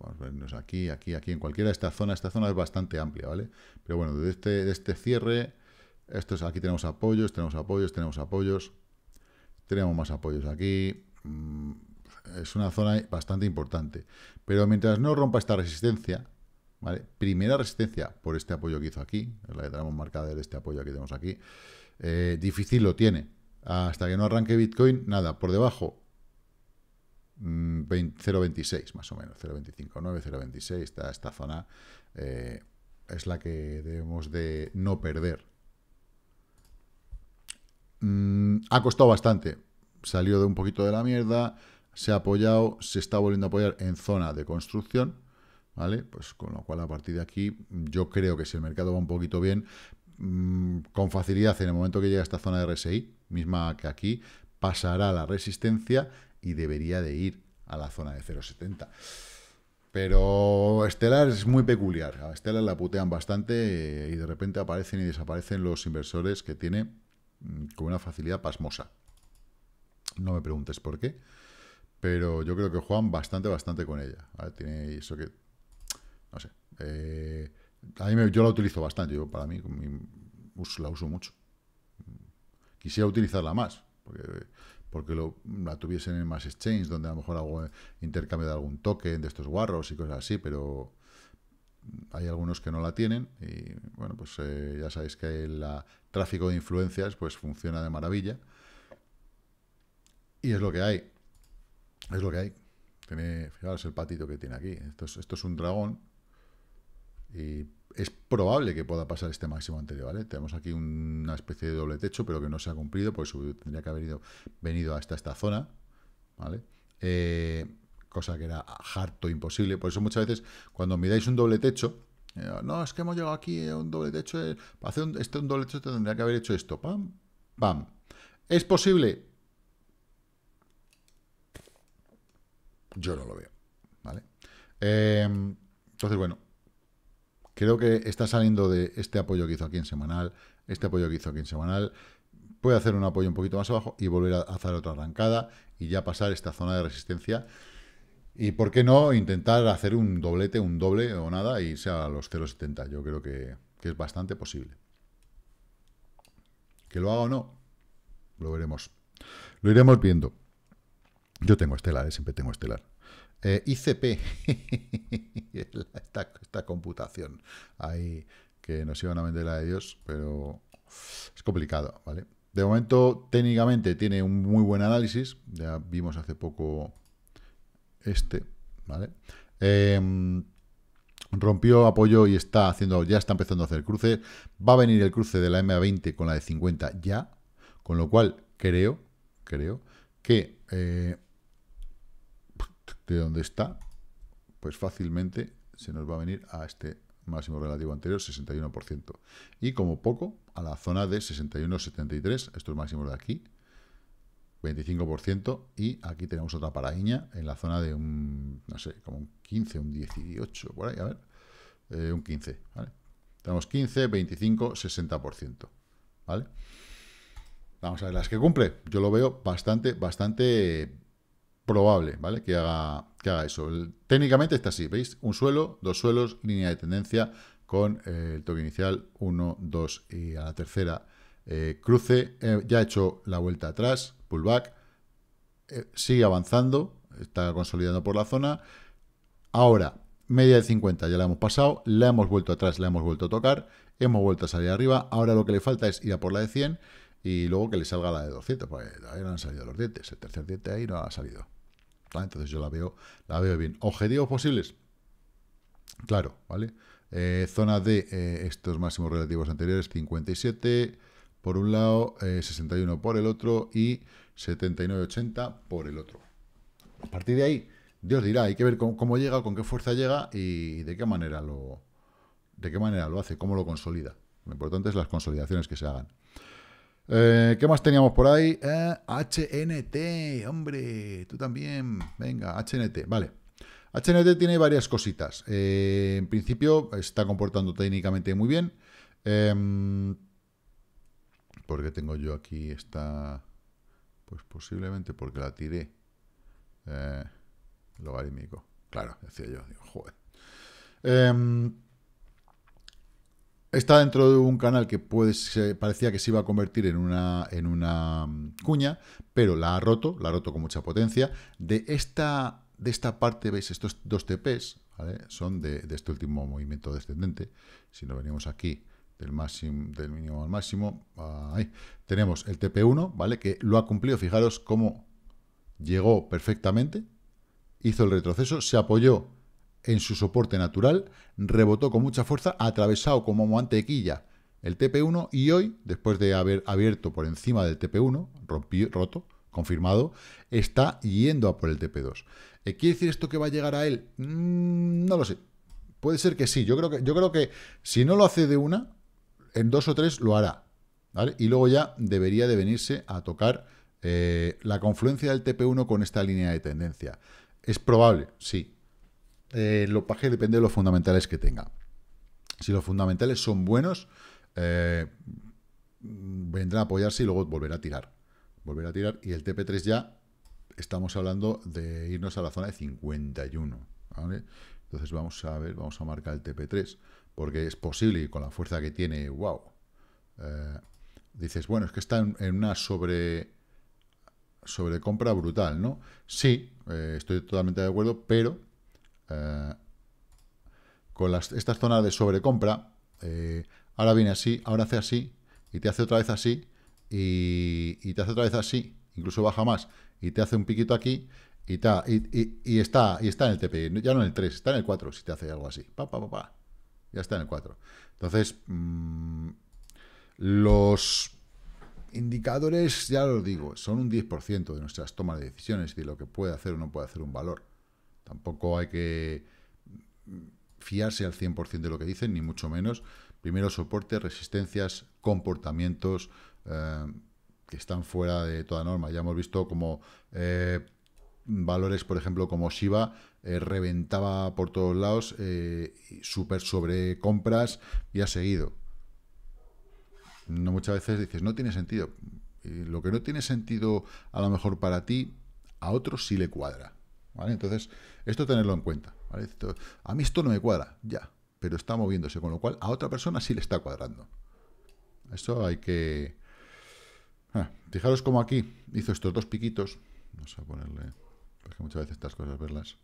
vamos a aquí, aquí, aquí, en cualquiera de esta zona, esta zona es bastante amplia, ¿vale? Pero bueno, desde este, de este cierre, aquí tenemos apoyos, tenemos apoyos, tenemos apoyos, tenemos más apoyos aquí, mm, es una zona bastante importante. Pero mientras no rompa esta resistencia, ¿vale? Primera resistencia por este apoyo que hizo aquí, la que tenemos marcada de este apoyo que tenemos aquí, eh, difícil lo tiene. Hasta que no arranque Bitcoin, nada, por debajo 0,26 mm, más o menos, 0,259, 0,26, esta, esta zona eh, es la que debemos de no perder. Mm, ha costado bastante, salió de un poquito de la mierda, se ha apoyado, se está volviendo a apoyar en zona de construcción, ¿vale? Pues con lo cual a partir de aquí yo creo que si el mercado va un poquito bien, mm, con facilidad en el momento que llega a esta zona de RSI, misma que aquí, pasará la resistencia y debería de ir a la zona de 0,70. Pero Estelar es muy peculiar. A Estelar la putean bastante eh, y de repente aparecen y desaparecen los inversores que tiene mm, con una facilidad pasmosa. No me preguntes por qué, pero yo creo que juegan bastante, bastante con ella. Tiene eso que... No sé. Eh, yo la utilizo bastante. Yo para mí la uso mucho. Quisiera utilizarla más, porque porque lo, la tuviesen en más exchange, donde a lo mejor hago intercambio de algún token, de estos guarros y cosas así, pero hay algunos que no la tienen y bueno, pues eh, ya sabéis que el tráfico de influencias pues funciona de maravilla y es lo que hay, es lo que hay. Tiene, fijaros el patito que tiene aquí, esto es, esto es un dragón y es probable que pueda pasar este máximo anterior, ¿vale? Tenemos aquí una especie de doble techo, pero que no se ha cumplido, pues tendría que haber venido hasta esta zona, ¿vale? Eh, cosa que era harto imposible, por eso muchas veces cuando miráis un doble techo, eh, no, es que hemos llegado aquí a eh, un doble techo, para hacer este un doble techo tendría que haber hecho esto, pam, pam. ¿Es posible? Yo no lo veo, ¿vale? entonces, bueno, Creo que está saliendo de este apoyo que hizo aquí en semanal, este apoyo que hizo aquí en semanal, puede hacer un apoyo un poquito más abajo y volver a hacer otra arrancada y ya pasar esta zona de resistencia. Y por qué no intentar hacer un doblete, un doble o nada, Y sea a los 0,70. Yo creo que, es bastante posible. Que lo haga o no, lo veremos. Lo iremos viendo. Yo tengo estelar, ¿eh? siempre tengo estelar. Eh, ICP, esta, computación ahí que nos iban a vender la de Dios, pero es complicado, ¿vale? De momento, técnicamente tiene un muy buen análisis, ya vimos hace poco este, ¿vale? Em, rompió apoyo y está haciendo, ya está empezando a hacer cruces, va a venir el cruce de la MA20 con la de 50 ya, con lo cual creo, creo que... Eh, de donde está, pues fácilmente se nos va a venir a este máximo relativo anterior, 61%. Y como poco, a la zona de 61-73, estos máximos de aquí, 25%, y aquí tenemos otra paraíña en la zona de un, no sé, como un 15, un 18, por ahí, a ver, eh, un 15, ¿vale? Tenemos 15, 25, 60%, ¿vale? Vamos a ver las que cumple. Yo lo veo bastante, bastante probable, ¿vale? Que haga, que haga eso. técnicamente está así, ¿veis? Un suelo, dos suelos, línea de tendencia con eh, el toque inicial 1, 2 y a la tercera eh, cruce. Eh, ya ha hecho la vuelta atrás, pullback. sigue avanzando, está consolidando por la zona. Ahora, media de 50 ya la hemos pasado, la hemos vuelto atrás, la hemos vuelto a tocar, hemos vuelto a salir arriba. Ahora lo que le falta es ir a por la de 100 y luego que le salga la de 200. Pues ahí no han salido los dientes. El tercer diente ahí no ha salido. Entonces yo la veo, la veo bien. ¿Objetivos posibles? Claro, ¿vale? Eh, zona de eh, estos máximos relativos anteriores, 57 por un lado, 61 eh, por el otro y 79,80 por el otro. A partir de ahí, Dios dirá, hay que ver cómo, llega, con qué fuerza llega y de qué manera lo, de qué manera lo hace, cómo lo consolida. Lo importante es las consolidaciones que se hagan. Eh, ¿Qué más teníamos por ahí? HNT, eh, hombre, tú también. Venga, HNT, vale. HNT tiene varias cositas. Eh, en principio está comportando técnicamente muy bien. Em, ¿Por qué tengo yo aquí esta? Pues posiblemente porque la tiré. logarítmico. Claro, decía yo. Digo, joder. Em, está dentro de un canal que parecía que se iba a convertir en una, mm, cuña, pero la ha roto, la ha roto con mucha potencia. De esta, parte, veis, estos dos TPs son de, este último movimiento descendente. Si nos venimos aquí, del, del mínimo al máximo, ah, tenemos el TP1, ¿vale? que lo ha cumplido, fijaros cómo llegó perfectamente, hizo el retroceso, se apoyó en su soporte natural, rebotó con mucha fuerza, atravesado como mantequilla el TP1 y hoy, después de haber abierto por encima del TP1, roto, confirmado, está yendo a por el TP2. Eh, ¿Quiere decir esto que va a llegar a él? Mm, no lo sé. Puede ser que sí. Yo creo que, yo creo que si no lo hace de una, en dos o tres lo hará. Y luego ya debería de venirse a tocar eh, la confluencia del TP1 con esta línea de tendencia. ¿Es probable? Sí. Eh, el paje depende de los fundamentales que tenga. Si los fundamentales son buenos, eh, vendrá a apoyarse y luego volverá a tirar. Volverá a tirar y el TP3 ya estamos hablando de irnos a la zona de 51. Entonces vamos a ver, vamos a marcar el TP3, porque es posible y con la fuerza que tiene, wow. Eh, dices, bueno, es que está en, una sobre sobrecompra brutal, ¿no? Sí, eh, estoy totalmente de acuerdo, pero eh, con estas zonas de sobrecompra, eh, ahora viene así, ahora hace así, y te hace otra vez así, y, te hace otra vez así, incluso baja más, y te hace un piquito aquí, y, está, está en el TPI, ya no en el 3, está en el 4, si te hace algo así, ya está en el 4. Entonces, mm, los indicadores, ya lo digo, son un 10% de nuestras tomas de decisiones y de lo que puede hacer o no puede hacer un valor. Tampoco hay que fiarse al 100% de lo que dicen, ni mucho menos. Primero soporte, resistencias, comportamientos eh, que están fuera de toda norma. Ya hemos visto como eh, valores, por ejemplo, como Shiba, eh, reventaba por todos lados, súper sobre compras y ha seguido. No, muchas veces dices, no tiene sentido. lo que no tiene sentido a lo mejor para ti, a otros sí le cuadra. ¿vale? Entonces, esto tenerlo en cuenta, ¿vale? a mí esto no me cuadra, ya, pero está moviéndose, con lo cual a otra persona sí le está cuadrando. Eso hay que... Ah, fijaros como aquí hizo estos dos piquitos, vamos a ponerle, porque muchas veces estas cosas verlas,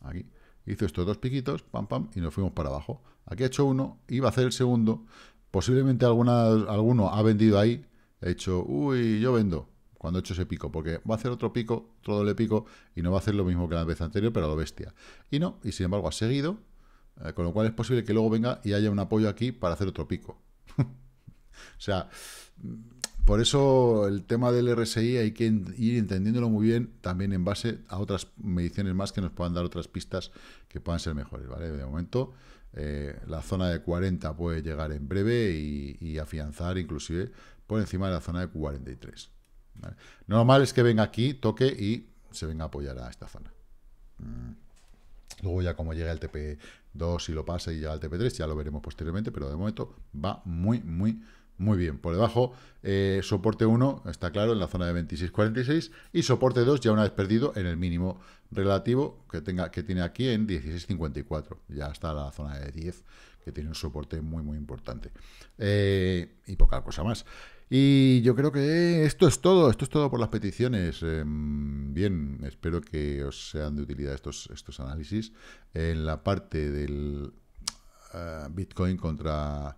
aquí, hizo estos dos piquitos, pam, pam, y nos fuimos para abajo. Aquí ha hecho uno, iba a hacer el segundo, posiblemente alguna, alguno ha vendido ahí, ha hecho, uy, yo vendo, cuando he hecho ese pico, porque va a hacer otro pico, otro doble pico, y no va a hacer lo mismo que la vez anterior, pero lo bestia. Y no, y sin embargo ha seguido, eh, con lo cual es posible que luego venga y haya un apoyo aquí para hacer otro pico. o sea, mm, por eso el tema del RSI hay que ir entendiéndolo muy bien, también en base a otras mediciones más que nos puedan dar otras pistas que puedan ser mejores, ¿vale? De momento, eh, la zona de 40 puede llegar en breve y, y afianzar inclusive por encima de la zona de 43. ¿Vale? Normal es que venga aquí, toque y se venga a apoyar a esta zona. Mm. Luego ya como llega el TP2 y lo pasa y llega al TP3, ya lo veremos posteriormente, pero de momento va muy, muy, muy bien. Por debajo, eh, soporte 1 está claro en la zona de 26.46 y soporte 2 ya una vez perdido en el mínimo relativo que, tenga, que tiene aquí en 16.54. Ya está la zona de 10, que tiene un soporte muy, muy importante. Eh, y poca cosa más. Y yo creo que esto es todo, esto es todo por las peticiones. Em, bien, espero que os sean de utilidad estos, estos análisis. En la parte del ah, Bitcoin contra,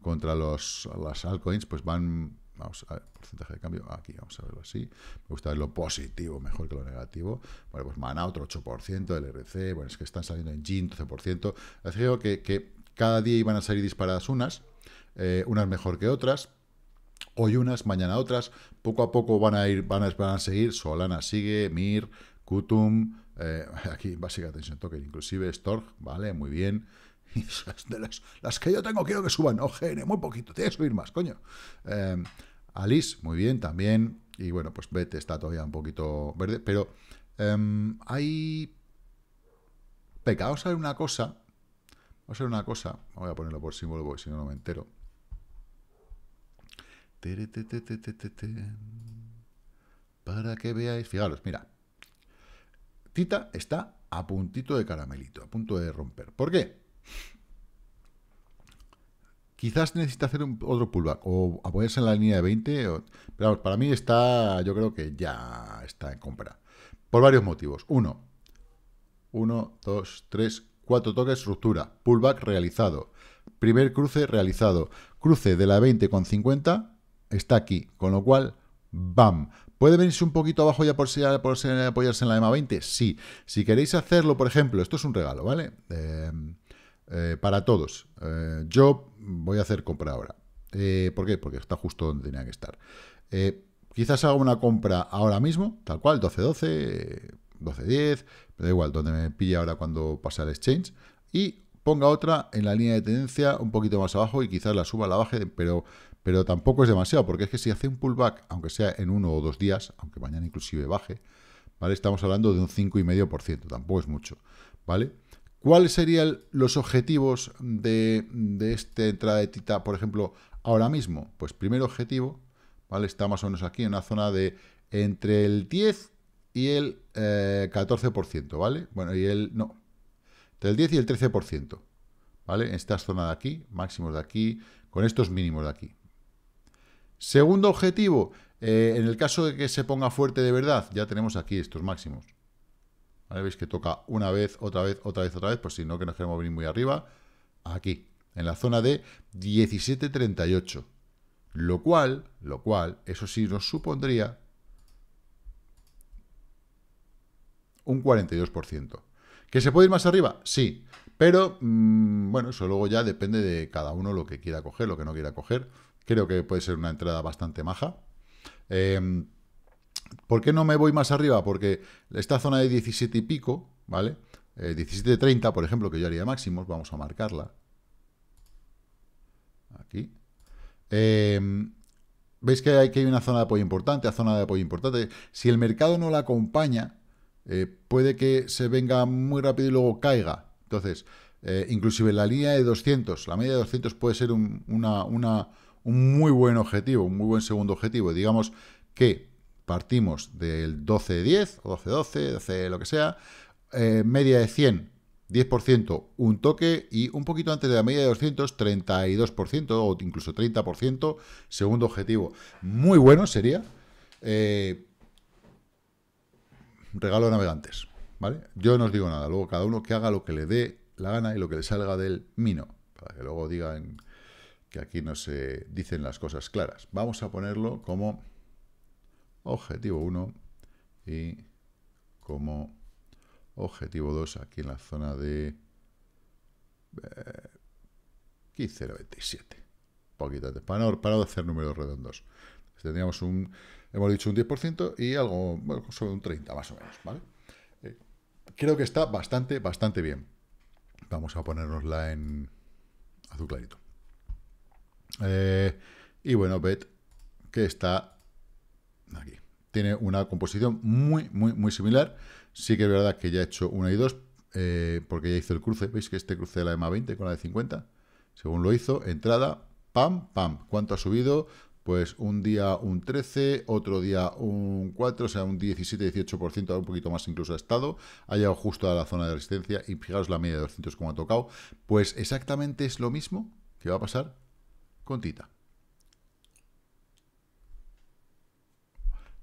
contra los, las altcoins, pues van, vamos a ver, porcentaje de cambio, aquí vamos a verlo así. Me gusta ver lo positivo mejor que lo negativo. Bueno, pues Mana otro 8%, LRC, bueno, es que están saliendo en GIN 12%. ciento que, que cada día iban a salir disparadas unas, eh, unas mejor que otras, Hoy unas, mañana otras, poco a poco van a ir, van a, seguir, Solana sigue, Mir, Kutum, eh, aquí básicamente, tensión token, inclusive Storg, vale, muy bien. las, que yo tengo quiero que suban, OGN, muy poquito, tiene que subir más, coño. Eh, Alice, muy bien también. Y bueno, pues Bete está todavía un poquito verde, pero eh, hay... vamos a ver una cosa. Vamos a ver una cosa. Voy a ponerlo por símbolo porque si no, no me entero. Para que veáis, fijaros, mira. Tita está a puntito de caramelito, a punto de romper. ¿Por qué? Quizás necesita hacer otro pullback o apoyarse en la línea de 20. pero vamos, para mí está, yo creo que ya está en compra. Por varios motivos. Uno, uno, dos, tres, cuatro toques, ruptura. Pullback realizado. Primer cruce realizado. Cruce de la 20 con 50 está aquí, con lo cual, ¡bam! ¿Puede venirse un poquito abajo ya por apoyarse en la EMA 20? Sí. Si queréis hacerlo, por ejemplo, esto es un regalo, ¿vale? Em, eh, para todos. Eh, yo voy a hacer compra ahora. Eh, ¿Por qué? Porque está justo donde tenía que estar. quizás haga una compra ahora mismo, tal cual, 12-12, 12-10, da igual, donde me pilla ahora cuando pase el exchange. Y ponga otra en la línea de tendencia un poquito más abajo y quizás la suba, la baje, pero pero tampoco es demasiado, porque es que si hace un pullback, aunque sea en uno o dos días, aunque mañana inclusive baje, ¿vale? Estamos hablando de un 5,5%, tampoco es mucho, ¿vale? ¿Cuáles serían los objetivos de, esta entrada de Tita, por ejemplo, ahora mismo? Pues primer objetivo, ¿vale? Está más o menos aquí, en una zona de entre el 10 y el 14%, eh, ¿vale? Bueno, y el, no, entre el 10 y el 13%, ¿vale? En esta zona de aquí, máximos de aquí, con estos mínimos de aquí, Segundo objetivo, eh, en el caso de que se ponga fuerte de verdad, ya tenemos aquí estos máximos. Veis que toca una vez, otra vez, otra vez, otra vez, por pues si no que nos queremos venir muy arriba, aquí, en la zona de 17.38. Lo cual, lo cual, eso sí nos supondría un 42%. ¿Que se puede ir más arriba? Sí, pero mm, bueno, eso luego ya depende de cada uno lo que quiera coger, lo que no quiera coger. Creo que puede ser una entrada bastante maja. Em, ¿Por qué no me voy más arriba? Porque esta zona de 17 y pico, ¿vale? 17.30, eh, por ejemplo, que yo haría máximos, vamos a marcarla. Aquí. Em, Veis que hay, que hay una zona de apoyo importante, zona de apoyo importante. Si el mercado no la acompaña, eh, puede que se venga muy rápido y luego caiga. Entonces, eh, inclusive la línea de 200, la media de 200 puede ser una un muy buen objetivo, un muy buen segundo objetivo. Digamos que partimos del 12-10, o 12-12, 12 lo que sea, eh, media de 100, 10%, un toque, y un poquito antes de la media de 200, 32% o incluso 30%, segundo objetivo. Muy bueno sería. Eh, regalo a navegantes, ¿vale? Yo no os digo nada, luego cada uno que haga lo que le dé la gana y lo que le salga del mino, para que luego digan aquí no se dicen las cosas claras. Vamos a ponerlo como objetivo 1 y como objetivo 2 aquí en la zona de eh, 15.97. Poquito de para, para hacer números redondos. Tendríamos un, hemos dicho un 10% y algo bueno, sobre un 30 más o menos, ¿vale? Eh, creo que está bastante, bastante bien. Vamos a ponernosla en azul clarito. Eh, y bueno, ved que está aquí. Tiene una composición muy, muy, muy similar. Sí que es verdad que ya ha hecho una y dos, eh, porque ya hizo el cruce. ¿Veis que este cruce de la EMA 20 con la de 50? Según lo hizo, entrada, pam, pam. ¿Cuánto ha subido? Pues un día un 13, otro día un 4, o sea, un 17-18%, un poquito más incluso ha estado. Ha llegado justo a la zona de resistencia y fijaros la media de 200 como ha tocado. Pues exactamente es lo mismo que va a pasar Contita.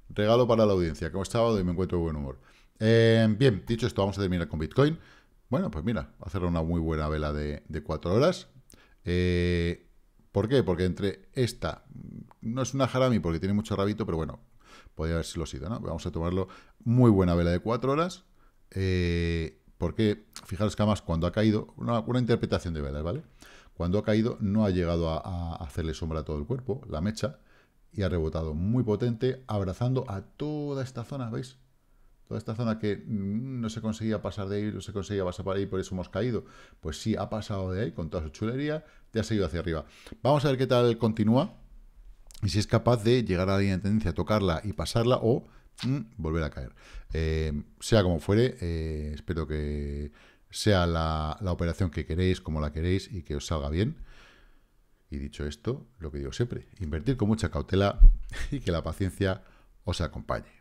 Regalo para la audiencia, como estaba? Hoy y me encuentro de buen humor. Eh, bien, dicho esto, vamos a terminar con Bitcoin. Bueno, pues mira, hacer una muy buena vela de, cuatro horas. Eh, ¿Por qué? Porque entre esta, no es una jarami porque tiene mucho rabito, pero bueno, podría haber sido sido, ¿no? Vamos a tomarlo muy buena vela de cuatro horas. Eh, porque, fijaros que además cuando ha caído, una, una interpretación de velas, ¿vale? Cuando ha caído no ha llegado a, hacerle sombra a todo el cuerpo, la mecha, y ha rebotado muy potente, abrazando a toda esta zona, ¿veis? Toda esta zona que mm, no se conseguía pasar de ahí, no se conseguía pasar por ahí, por eso hemos caído. Pues sí, ha pasado de ahí con toda su chulería, Te ha seguido hacia arriba. Vamos a ver qué tal continúa y si es capaz de llegar a la línea de tendencia, tocarla y pasarla o mm, volver a caer. Eh, sea como fuere, eh, espero que sea la, operación que queréis, como la queréis y que os salga bien. Y dicho esto, lo que digo siempre, invertir con mucha cautela y que la paciencia os acompañe.